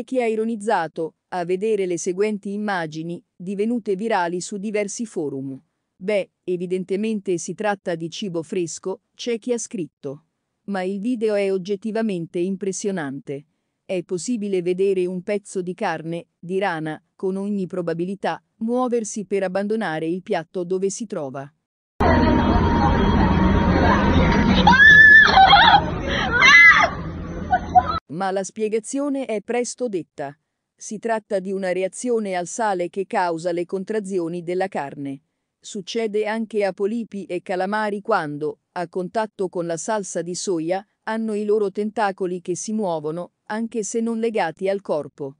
c'è chi ha ironizzato, a vedere le seguenti immagini, divenute virali su diversi forum. Beh, evidentemente si tratta di cibo fresco, c'è chi ha scritto. Ma il video è oggettivamente impressionante. È possibile vedere un pezzo di carne, di rana, con ogni probabilità, muoversi per abbandonare il piatto dove si trova. Ma la spiegazione è presto detta. Si tratta di una reazione al sale che causa le contrazioni della carne. Succede anche a polipi e calamari quando, a contatto con la salsa di soia, hanno i loro tentacoli che si muovono, anche se non legati al corpo.